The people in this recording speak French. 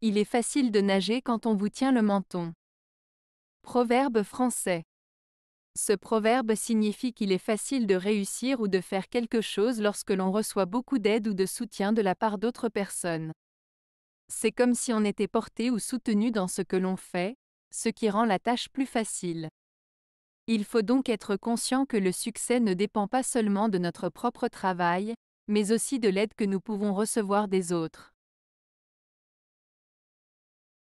Il est facile de nager quand on vous tient le menton. Proverbe français. Ce proverbe signifie qu'il est facile de réussir ou de faire quelque chose lorsque l'on reçoit beaucoup d'aide ou de soutien de la part d'autres personnes. C'est comme si on était porté ou soutenu dans ce que l'on fait, ce qui rend la tâche plus facile. Il faut donc être conscient que le succès ne dépend pas seulement de notre propre travail, mais aussi de l'aide que nous pouvons recevoir des autres.